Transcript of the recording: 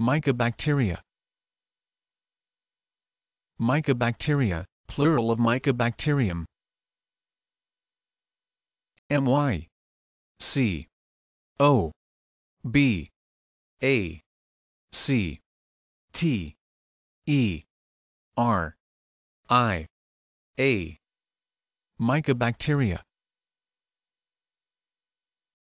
Mycobacteria Mycobacteria, plural of Mycobacterium. M Y C O B A C T E R I A Mycobacteria